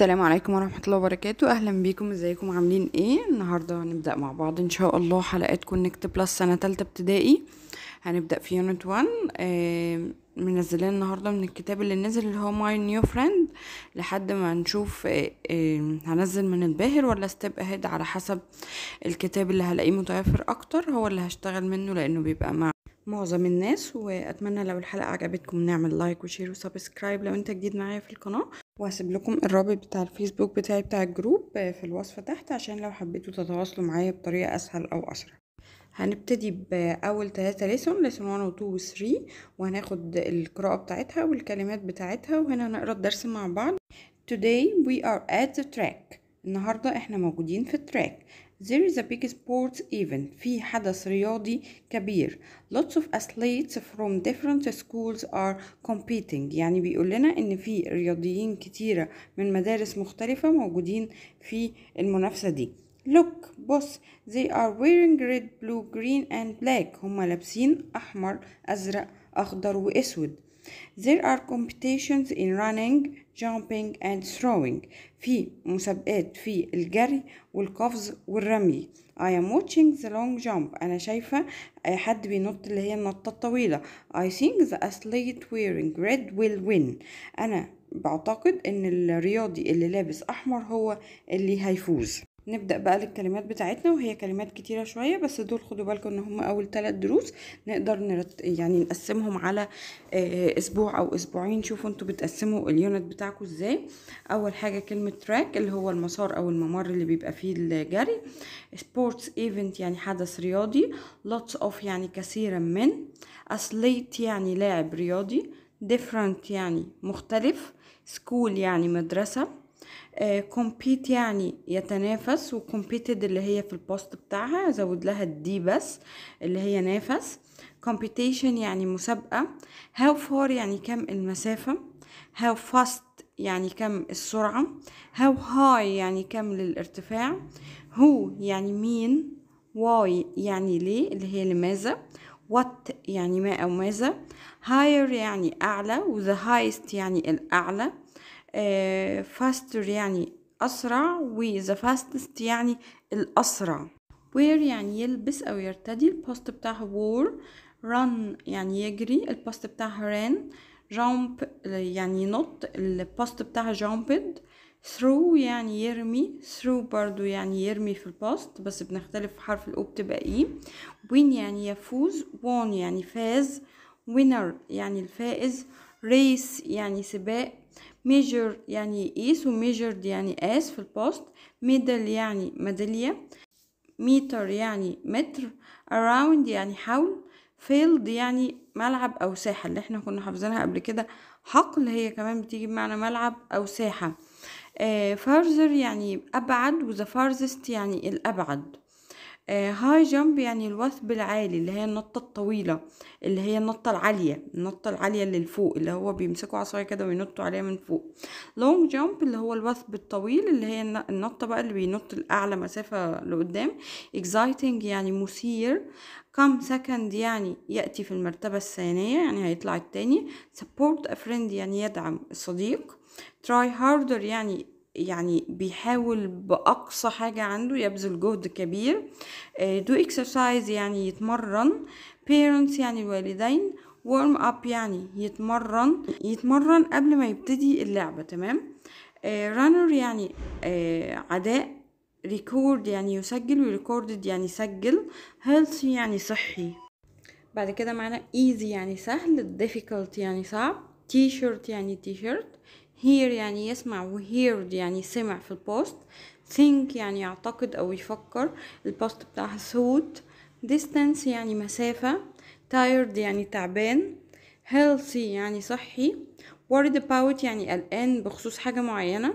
السلام عليكم ورحمة الله وبركاته أهلا بيكم ازيكم عاملين ايه النهاردة هنبدأ مع بعض ان شاء الله حلقات كونكت بلس سنة تالتة ابتدائي هنبدأ في يونت ون آه منزلين النهاردة من الكتاب اللي نزل اللي هو ماي نيو فريند لحد ما نشوف آه آه هنزل من الباهر ولا ستيب اهيد على حسب الكتاب اللي هلاقيه متوفر اكتر هو اللي هشتغل منه لانه بيبقى مع معظم الناس واتمنى لو الحلقه عجبتكم نعمل لايك وشير وسبسكرايب لو انت جديد معايا في القناه وهسيب لكم الرابط بتاع الفيسبوك بتاعي بتاع الجروب آه، في الوصف تحت عشان لو حبيتوا تتواصلوا معايا بطريقة اسهل او اسرع هنبتدي بأول تلاتة ليسون ليسون 1 و 2 و 3 وهناخد القراءة بتاعتها والكلمات بتاعتها وهنا هنقرا الدرس مع بعض Today we are at the track النهاردة احنا موجودين في التراك There is a big sports event في حدث رياضي كبير Lots of athletes from different schools are competing يعني بيقول لنا ان في رياضيين كتيرة من مدارس مختلفة موجودين في المنافسة دي Look بص they are wearing red blue green and black هما لابسين احمر ازرق اخضر واسود There are competitions in running, jumping and throwing في مسابقات في الجري والقفز والرمي I am watching the long jump أنا شايفة حد بينط اللي هي النطة الطويلة I think the athlete wearing red will win أنا بعتقد إن الرياضي اللي لابس أحمر هو اللي هيفوز نبدأ بقى للكلمات بتاعتنا وهي كلمات كتيرة شوية بس دول خدوا بالكم ان هم اول ثلاث دروس نقدر نرت يعني نقسمهم على آه، اسبوع او اسبوعين شوفوا انتوا بتقسموا اليونت بتاعكم ازاي اول حاجة كلمة تراك اللي هو المسار او الممر اللي بيبقى فيه الجري سبورتس ايفنت يعني حدث رياضي لوتس اوف يعني كثيرا من اسليت يعني لاعب رياضي different يعني مختلف سكول يعني مدرسة كومبيت آه، يعني يتنافس وكومبيتد اللي هي في البوست بتاعها زود لها الدي بس اللي هي نافس كومبيتيشن يعني مسابقة هاو فار يعني كم المسافة هاو فاست يعني كم السرعة هاو هاي يعني كم للارتفاع هو يعني مين واي يعني ليه اللي هي لماذا وات يعني ما أو ماذا هاير يعني أعلى وذا هايست يعني الأعلى آه، faster يعني أسرع و the fastest يعني الأسرع wear يعني يلبس أو يرتدي البوست بتاعها wore run يعني يجري البوست بتاعها ran jump يعني ينط البوست بتاعها jumped through يعني يرمي through برضو يعني يرمي في البوست بس بنختلف في حرف الأو بتبقى إيه win يعني يفوز won يعني فاز winner يعني الفائز race يعني سباق measure يعني و measured يعني قاس في البوست medal يعني ميدالية meter يعني متر around يعني حول field يعني ملعب أو ساحة اللي احنا كنا حافظينها قبل كده حقل هي كمان بتيجي بمعنى ملعب أو ساحة آه further يعني أبعد the farthest يعني الأبعد آه، هاي جامب يعني الوثب العالي اللي هي النطة الطويلة اللي هي النطة العالية النطة العالية اللي لفوق اللي هو بيمسكوا عصاية كده وينطوا عليها من فوق لونج جامب اللي هو الوثب الطويل اللي هي النطة بقى اللي بينط لأعلى مسافة لقدام اكزايتنج يعني مثير كم سكند يعني يأتي في المرتبة الثانية يعني هيطلع التاني سبورت افريند يعني يدعم الصديق تراي هاردر يعني يعني بيحاول بأقصى حاجة عنده يبذل جهد كبير دو آه، اكسرسايز يعني يتمرن parents يعني الوالدين warm up يعني يتمرن يتمرن قبل ما يبتدي اللعبة تمام رانر آه، يعني آه، عداء ريكورد يعني يسجل وريكوردد يعني سجل healthy يعني صحي بعد كده معنا easy يعني سهل difficult يعني صعب تي شيرت يعني تي شيرت hear يعني يسمع و heard يعني سمع في الباست think يعني يعتقد أو يفكر الباست بتاعها thought distance يعني مسافة tired يعني تعبان healthy يعني صحي worried about يعني قلقان بخصوص حاجة معينة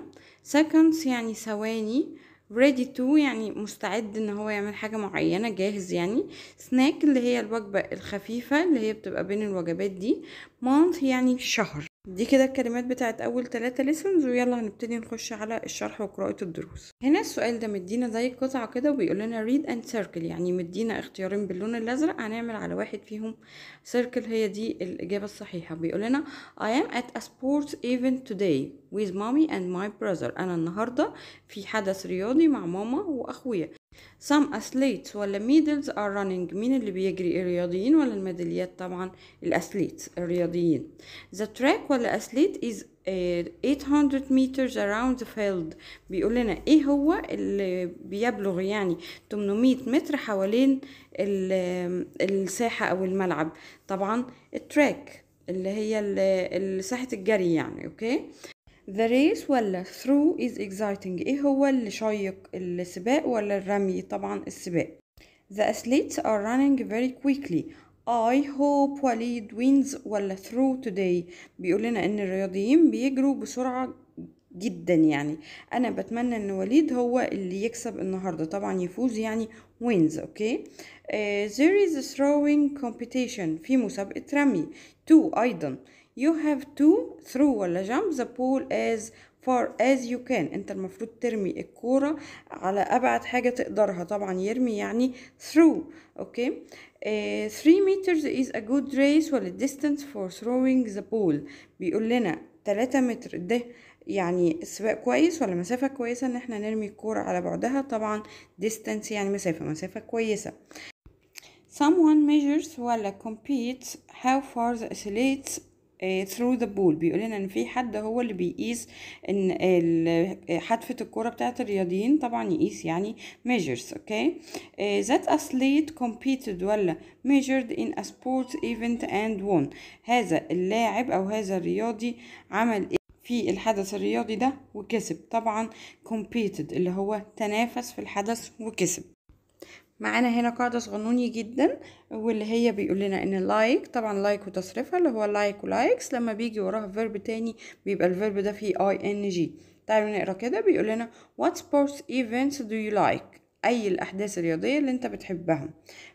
seconds يعني ثواني ready to يعني مستعد ان هو يعمل حاجة معينة جاهز يعني snack اللي هي الوجبة الخفيفة اللي هي بتبقى بين الوجبات دي month يعني شهر دي كده الكلمات بتاعت اول ثلاثة ليسونز ويلا هنبتدي نخش على الشرح وقراءة الدروس هنا السؤال ده مدينا زي قطعة كده وبيقول لنا ريد اند سيركل يعني مدينا اختيارين باللون الازرق هنعمل على واحد فيهم سيركل هي دي الاجابة الصحيحة بيقول لنا I am at a sports event today with mommy and my brother انا النهاردة في حدث رياضي مع ماما واخويا some athletes ولا medals are running مين اللي بيجري الرياضيين ولا الميداليات طبعا الأثليت الرياضيين the track ولا athlete is 800 uh, meters around the field بيقول لنا ايه هو اللي بيبلغ يعني 800 متر حوالين الساحة او الملعب طبعا التراك اللي هي ساحة الجري يعني اوكي the race ولا through is exciting ايه هو اللي شيق السباق ولا الرمي طبعا السباق the athletes are running very quickly I hope Walid wins ولا through today بيقول لنا ان الرياضيين بيجروا بسرعة جدا يعني انا بتمنى ان وليد هو اللي يكسب النهاردة طبعا يفوز يعني wins اوكي okay? آه، uh, there is a throwing competition في مسابقة رمي two ايضا you have to throw ولا jump the pool as far as you can انت المفروض ترمي الكورة على ابعد حاجة تقدرها طبعا يرمي يعني through اوكي okay. uh, three meters is a good race ولا distance for throwing the pool بيقول لنا 3 متر ده يعني سباق كويس ولا مسافة كويسة ان احنا نرمي الكورة على بعدها طبعا distance يعني مسافة مسافة كويسة someone measures ولا competes how far the athletes ثرو ذا بول بيقول لنا ان في حد هو اللي بيقيس ان آه، حدفه الكوره بتاعه الرياضيين طبعا يقيس يعني measures اوكي آه، ذات that كومبيتد ولا ميجرد ان ا سبورت ايفنت اند وون هذا اللاعب او هذا الرياضي عمل إيه في الحدث الرياضي ده وكسب طبعا كومبيتد اللي هو تنافس في الحدث وكسب معانا هنا قاعدة صغنوني جدا واللي هي بيقول لنا ان لايك طبعا لايك وتصريفها اللي هو لايك ولايكس لما بيجي وراها فيرب تاني بيبقى الفيرب ده فيه اي ان جي تعالوا نقرا كده بيقول لنا وات سبورتس ايفنتس دو يو لايك اي الاحداث الرياضيه اللي انت بتحبها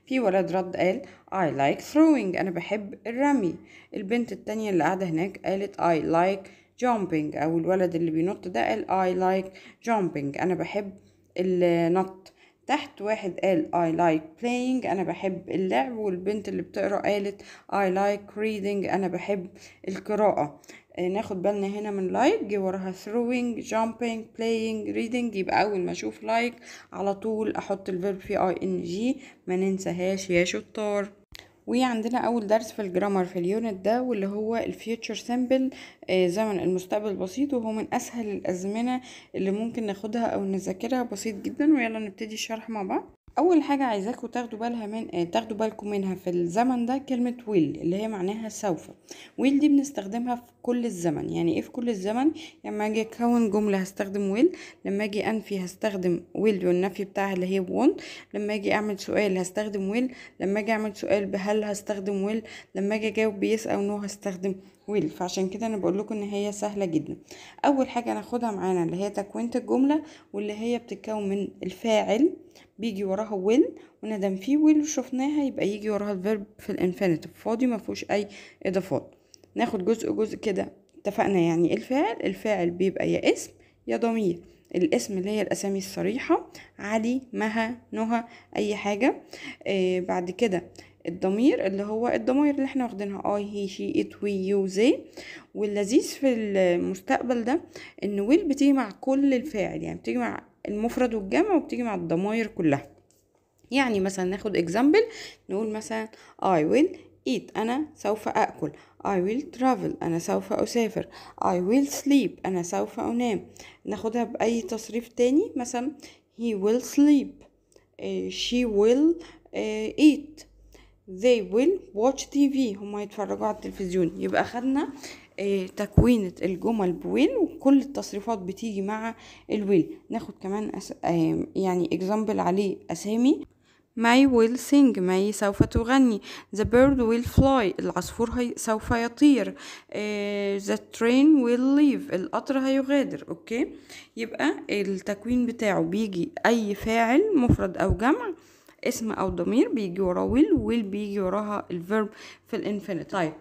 في ولد رد قال اي لايك ثروينج انا بحب الرمي البنت التانية اللي قاعده هناك قالت اي لايك جامبينج او الولد اللي بينط ده قال اي لايك جامبينج انا بحب النط تحت واحد قال I like playing أنا بحب اللعب والبنت اللي بتقرأ قالت I like reading أنا بحب القراءة آه، ناخد بالنا هنا من لايك جي وراها throwing jumping playing reading يبقى أول ما أشوف لايك على طول أحط الفيرب في ING ما ننساهاش يا شطار وعندنا عندنا اول درس في الجرامر في اليونت ده واللي هو الفيوتشر سيمبل آه، زمن المستقبل البسيط وهو من اسهل الازمنه اللي ممكن ناخدها او نذاكرها بسيط جدا ويلا نبتدي الشرح مع بعض اول حاجه عايزاكم تاخدوا بالها من آه، تاخدوا بالكم منها في الزمن ده كلمه ويل اللي هي معناها سوف ويل دي بنستخدمها في كل الزمن يعني ايه في كل الزمن لما اجي اكون جمله هستخدم ويل لما اجي انفي هستخدم ويل والنفي بتاعها اللي هي وونت لما اجي اعمل سؤال هستخدم ويل لما اجي اعمل سؤال بهل هستخدم ويل لما اجي اجاوب بيس او نو هستخدم ويل فعشان كده انا بقول لكم ان هي سهله جدا اول حاجه ناخدها معانا اللي هي تكوينه الجمله واللي هي بتتكون من الفاعل بيجي وراها ويل وندم في ويل شفناها يبقى يجي وراها الفيرب في الانفينيتيف فاضي ما فيهوش اي اضافات ناخد جزء جزء كده اتفقنا يعني الفاعل الفاعل بيبقى يا اسم يا ضمير الاسم اللي هي الاسامي الصريحه علي مها نهى اي حاجه آه بعد كده الضمير اللي هو الضمائر اللي احنا واخدينها اي هي شي ات وي يو زي واللذيذ في المستقبل ده ان ويل بتيجي مع كل الفاعل يعني بتيجي مع المفرد والجمع وبتيجي مع الضماير كلها يعني مثلا ناخد اكزامبل نقول مثلا I will eat أنا سوف أكل I will travel أنا سوف أسافر I will sleep أنا سوف أنام ناخدها بأي تصريف تاني مثلا he will sleep eh، she will eh، eat they will watch TV هما يتفرجوا على التلفزيون يبقى خدنا آه، تكوينة الجمل بويل وكل التصريفات بتيجي مع الويل ناخد كمان أس... آه، يعني example عليه أسامي May will sing May سوف تغني The bird will fly العصفور هي سوف يطير آه، The train will leave القطر هيغادر أوكي يبقى التكوين بتاعه بيجي أي فاعل مفرد أو جمع اسم او ضمير بيجي وراه will ويل بيجي وراها الفيرب في الانفينيت طيب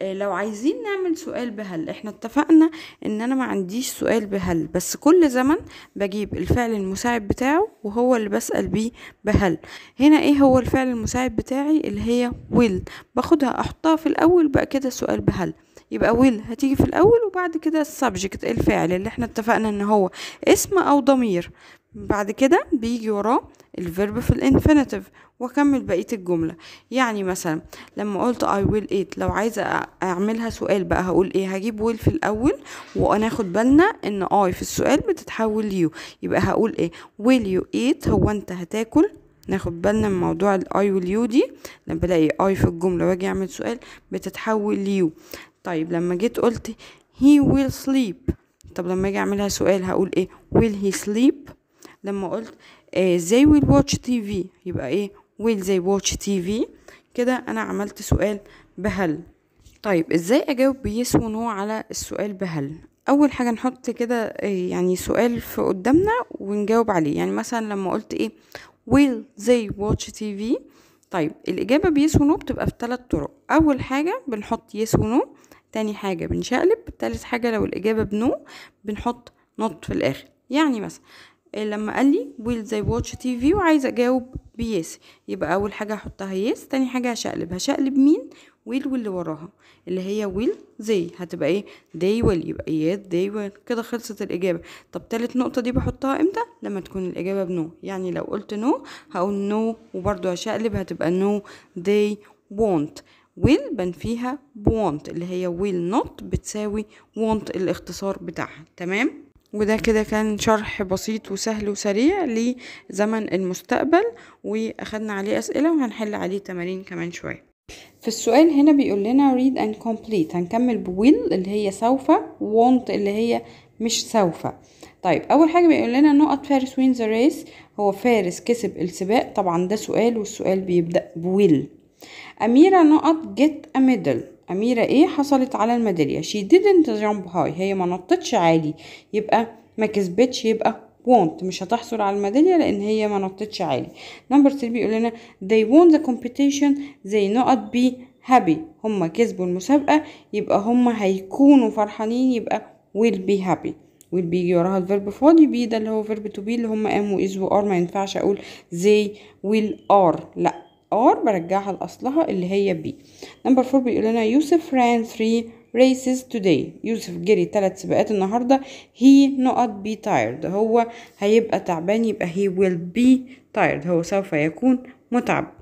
آه، لو عايزين نعمل سؤال بهل احنا اتفقنا ان انا ما عنديش سؤال بهل بس كل زمن بجيب الفعل المساعد بتاعه وهو اللي بسأل بيه بهل هنا ايه هو الفعل المساعد بتاعي اللي هي will باخدها احطها في الاول بقى كده سؤال بهل يبقى will هتيجي في الاول وبعد كده السبجكت الفعل اللي احنا اتفقنا ان هو اسم او ضمير بعد كده بيجي وراه الفيرب في الانفينيتيف واكمل بقيه الجمله يعني مثلا لما قلت I will eat لو عايزه اعملها سؤال بقى هقول ايه هجيب will في الاول وناخد بالنا ان I في السؤال بتتحول ليو يبقى هقول ايه will you eat هو انت هتاكل ناخد بالنا من موضوع الاي واليو دي لما بلاقي اي في الجمله واجي اعمل سؤال بتتحول ليو طيب لما جيت قلت he will sleep طب لما اجي اعملها سؤال هقول ايه will he sleep لما قلت ازاي آه، ويل واتش تي في يبقى ايه ويل زي واتش تي في كده انا عملت سؤال بهل طيب ازاي اجاوب بيس ونو على السؤال بهل اول حاجه نحط كده آه، يعني سؤال في قدامنا ونجاوب عليه يعني مثلا لما قلت ايه ويل زي واتش تي في طيب الاجابه بيس ونو بتبقى في ثلاث طرق اول حاجه بنحط يس ونو تاني حاجه بنشقلب تالت حاجه لو الاجابه بنو بنحط نوت في الاخر يعني مثلا إيه، لما قال لي زي واتش تي في وعايزه اجاوب بيس يبقى اول حاجه هحطها يس تاني حاجه هشقلب هشقلب مين ويل واللي وراها اللي هي ويل زي هتبقى ايه دي ويل يبقى يات دي ويل كده خلصت الاجابه طب تالت نقطه دي بحطها امتى لما تكون الاجابه بنو يعني لو قلت نو هقول نو وبرده هشقلب هتبقى نو دي وونت ويل بنفيها بونت اللي هي ويل نوت بتساوي وونت الاختصار بتاعها تمام وده كده كان شرح بسيط وسهل وسريع لزمن المستقبل واخدنا عليه اسئله وهنحل عليه تمارين كمان شويه في السؤال هنا بيقول لنا read and complete هنكمل بويل اللي هي سوف want اللي هي مش سوف طيب اول حاجه بيقول لنا نقط فارس وين ذا ريس هو فارس كسب السباق طبعا ده سؤال والسؤال بيبدا بويل اميره نقط get a medal أميرة إيه حصلت على الميدالية she didn't jump high هي ما نطتش عالي يبقى ما كسبتش يبقى won't مش هتحصل على الميدالية لأن هي ما نطتش عالي نمبر 3 بيقول لنا they won the competition they not be happy هما كسبوا المسابقة يبقى هما هيكونوا فرحانين يبقى will be happy will be وراها الفيرب فاضي بي ده اللي هو فيرب to be اللي هما am و is و are ما ينفعش أقول they will are لأ ار برجعها لاصلها اللي هي بي نمبر 4 بيقول لنا يوسف ران 3 races today يوسف جري 3 سباقات النهارده he not be tired هو هيبقى تعبان يبقى he will be tired هو سوف يكون متعب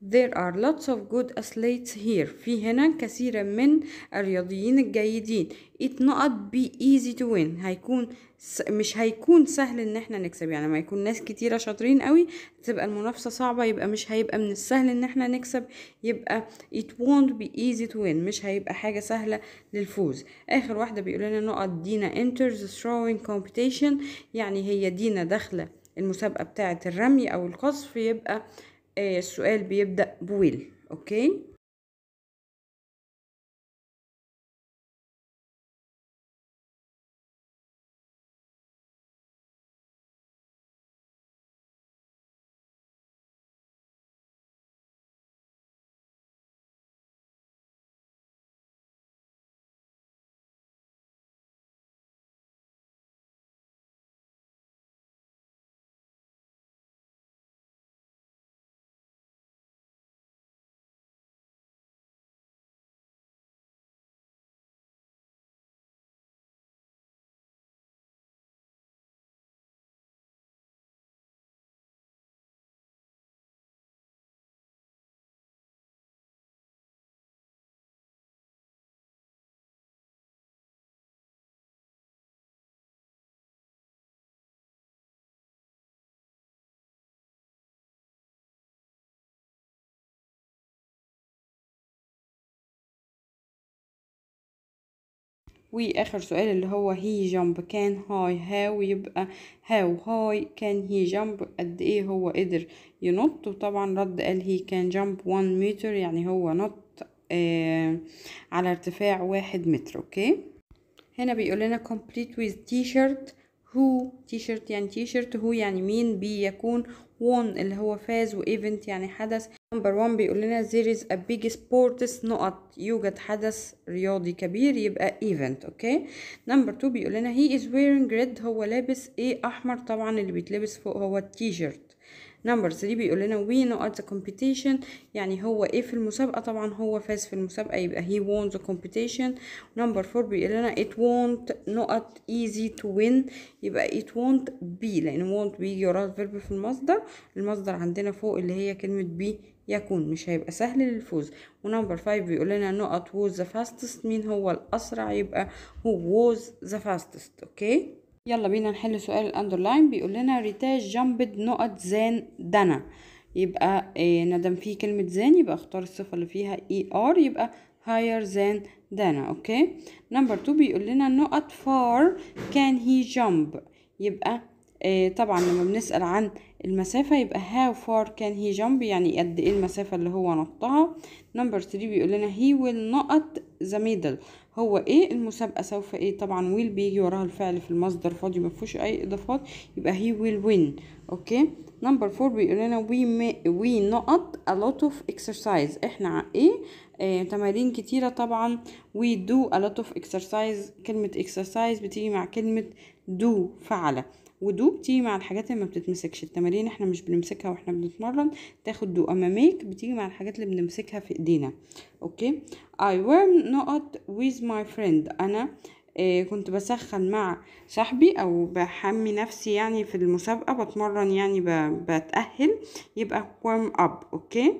There are lots of good athletes here. في هنا كثيرا من الرياضيين الجيدين. It not be easy to win. هيكون مش هيكون سهل ان احنا نكسب يعني ما يكون ناس كتيرة شاطرين قوي تبقى المنافسة صعبة يبقى مش هيبقى من السهل ان احنا نكسب يبقى it won't be easy to win مش هيبقى حاجة سهلة للفوز اخر واحدة بيقول لنا نقط دينا enter the throwing competition يعني هي دينا داخلة المسابقة بتاعة الرمي او القصف يبقى آه، السؤال بيبدأ بويل أوكي واخر سؤال اللي هو هي جامب كان هاي هاو يبقى هاو هاي كان هي جامب قد ايه هو قدر ينط وطبعا رد قال هي كان جامب 1 متر يعني هو نط آه على ارتفاع واحد متر اوكي هنا بيقول لنا complete with t-shirt هو تيشرت يعني تيشرت هو يعني مين بيكون won اللي هو فاز و event يعني حدث نمبر 1 بيقول لنا there is a big sports نقط يوجد حدث رياضي كبير يبقى event اوكي نمبر 2 بيقول لنا he is wearing red هو لابس ايه احمر طبعا اللي بيتلبس فوق هو التيشيرت نمبر 3 بيقول لنا we know at the competition يعني هو ايه في المسابقة طبعا هو فاز في المسابقة يبقى he won the competition نمبر 4 بيقول لنا it won't not easy to win يبقى it won't be لان won't be يراد فيرب في المصدر المصدر عندنا فوق اللي هي كلمة be يكون مش هيبقى سهل للفوز ونمبر 5 بيقول لنا نقط ووز ذا فاستست مين هو الاسرع يبقى هو ووز ذا فاستست اوكي يلا بينا نحل سؤال الاندرلاين بيقول لنا ريتاج جامبد نقط زان دنا يبقى إيه ندم فيه كلمة زان يبقى اختار الصفة اللي فيها اي e ار يبقى higher than دانا اوكي نمبر 2 بيقول لنا نقط فار كان هي جامب يبقى إيه طبعا لما بنسأل عن المسافة يبقى how far can he jump يعني قد ايه المسافة اللي هو نطها number 3 بيقول لنا he will not the middle هو ايه المسابقة سوف ايه طبعا will بيجي وراها الفعل في المصدر فاضي مفهوش اي اضافات يبقى he will win اوكي number 4 بيقول لنا we, may, we not a lot of exercise احنا ايه آه، تمارين كتيرة طبعا we do a lot of exercise كلمة exercise بتيجي مع كلمة do فعل ودو بتيجي مع الحاجات اللي ما بتتمسكش التمارين احنا مش بنمسكها واحنا بنتمرن تاخد دو اما ميك بتيجي مع الحاجات اللي بنمسكها في ايدينا اوكي I warm نقط with my friend انا آه كنت بسخن مع صاحبي او بحمي نفسي يعني في المسابقه بتمرن يعني بتاهل يبقى warm up اوكي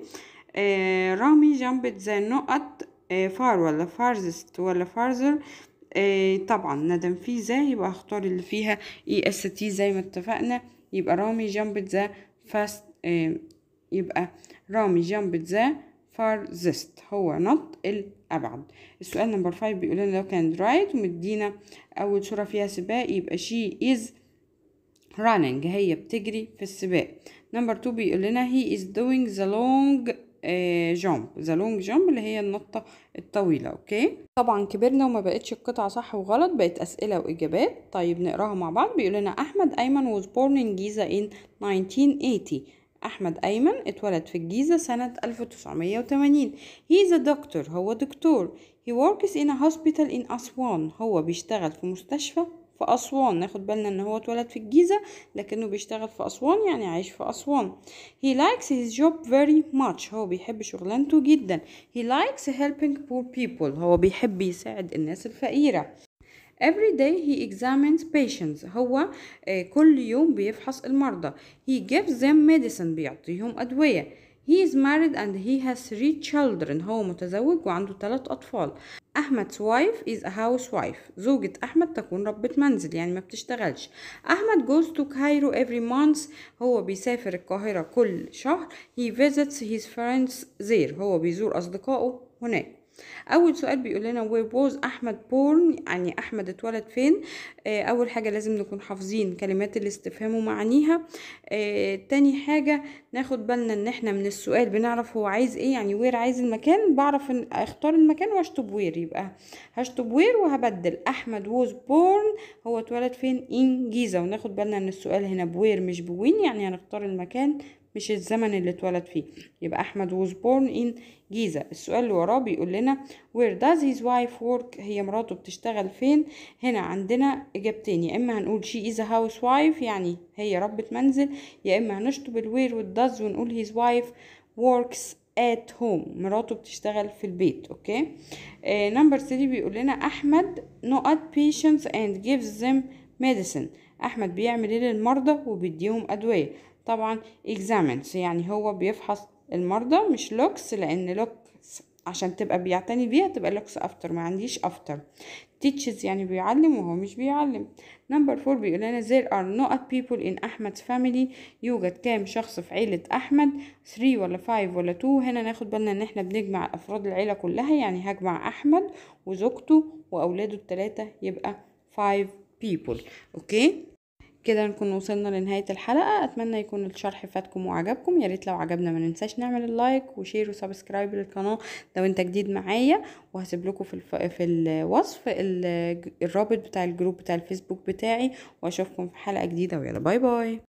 إيه، رامي جنبت زي نقط فار ولا فارزست ولا فارزر إيه، طبعا ندم في زي يبقى اختار اللي فيها اي اس تي زي ما اتفقنا يبقى رامي جنبت زي فاست يبقى رامي جنبت زي فارزست هو نط الأبعد السؤال نمبر 5 بيقول لنا لو كان رايت ومدينا أول صورة فيها سباق يبقى شي از رانينج هي بتجري في السباق نمبر 2 بيقول لنا هي از دوينج ذا لونج آه، جامب ذا لونج جامب اللي هي النطه الطويله اوكي طبعا كبرنا وما بقتش القطعه صح وغلط بقت اسئله واجابات طيب نقراها مع بعض بيقول لنا احمد ايمن was born in Giza in 1980 احمد ايمن اتولد في الجيزه سنه 1980 he is a doctor هو دكتور he works in a hospital in Aswan هو بيشتغل في مستشفى في أسوان ناخد بالنا ان هو اتولد في الجيزة لكنه بيشتغل في أسوان يعني عايش في أسوان he likes his job very much هو بيحب شغلانته جدا he likes helping poor people هو بيحب يساعد الناس الفقيرة Every day he examines patients هو آه، كل يوم بيفحص المرضى he gives them medicine بيعطيهم أدوية He is married and he has three children هو متزوج وعنده ثلاث أطفال أحمد's wife is a housewife زوجة أحمد تكون ربة منزل يعني ما بتشتغلش أحمد goes to Cairo every month هو بيسافر القاهرة كل شهر he visits his friends there هو بيزور أصدقائه هناك اول سؤال بيقول لنا وير بوز احمد بورن يعني احمد اتولد فين آه اول حاجه لازم نكون حافظين كلمات الاستفهام ومعانيها آه تاني حاجه ناخد بالنا ان احنا من السؤال بنعرف هو عايز ايه يعني وير عايز المكان بعرف اختار المكان واشطب وير يبقى هشطب وير وهبدل احمد ووز بورن هو اتولد فين ان جيزه وناخد بالنا ان السؤال هنا بوير مش بوين يعني هنختار المكان مش الزمن اللي اتولد فيه يبقى احمد was born in جيزة السؤال اللي وراه بيقول لنا where does his wife work هي مراته بتشتغل فين هنا عندنا اجابتين يا اما هنقول she is a housewife يعني هي ربة منزل يا اما هنشطب ال with does ونقول his wife works at home مراته بتشتغل في البيت اوكي نمبر آه، 3 بيقول لنا احمد نقط patients and gives them medicine احمد بيعمل ايه للمرضى وبيديهم ادويه طبعا examines يعني هو بيفحص المرضى مش لوكس لان لوكس عشان تبقى بيعتني بيها تبقى لوكس افتر ما عنديش افتر teaches يعني بيعلم وهو مش بيعلم نمبر four بيقول لنا there are no people in أحمد's family يوجد كام شخص في عيلة أحمد 3 ولا 5 ولا 2 هنا ناخد بالنا ان احنا بنجمع افراد العيلة كلها يعني هجمع أحمد وزوجته وأولاده التلاتة يبقى 5 people اوكي كده نكون وصلنا لنهاية الحلقة أتمنى يكون الشرح فاتكم وعجبكم ياريت لو عجبنا ما ننساش نعمل اللايك وشير وسبسكرايب للقناة لو انت جديد معايا وهسيب لكم في, الف... في الوصف الرابط بتاع الجروب بتاع الفيسبوك بتاعي واشوفكم في حلقة جديدة ويلا باي باي